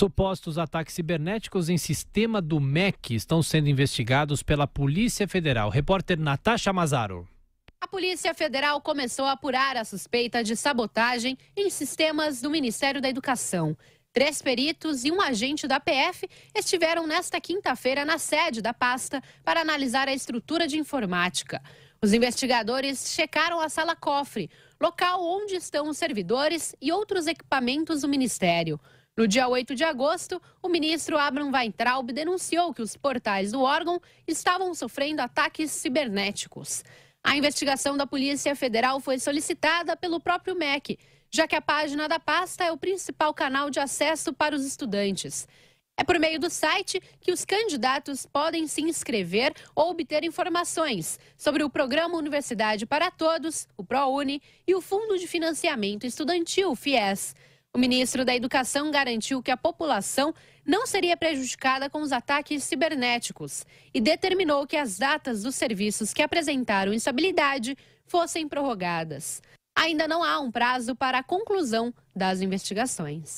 Supostos ataques cibernéticos em sistema do MEC estão sendo investigados pela Polícia Federal. Repórter Natasha Mazaro. A Polícia Federal começou a apurar a suspeita de sabotagem em sistemas do Ministério da Educação. Três peritos e um agente da PF estiveram nesta quinta-feira na sede da pasta para analisar a estrutura de informática. Os investigadores checaram a sala cofre, local onde estão os servidores e outros equipamentos do Ministério. No dia 8 de agosto, o ministro Abram Weintraub denunciou que os portais do órgão estavam sofrendo ataques cibernéticos. A investigação da Polícia Federal foi solicitada pelo próprio MEC, já que a página da pasta é o principal canal de acesso para os estudantes. É por meio do site que os candidatos podem se inscrever ou obter informações sobre o programa Universidade para Todos, o ProUni, e o Fundo de Financiamento Estudantil, FIES. O ministro da Educação garantiu que a população não seria prejudicada com os ataques cibernéticos e determinou que as datas dos serviços que apresentaram instabilidade fossem prorrogadas. Ainda não há um prazo para a conclusão das investigações.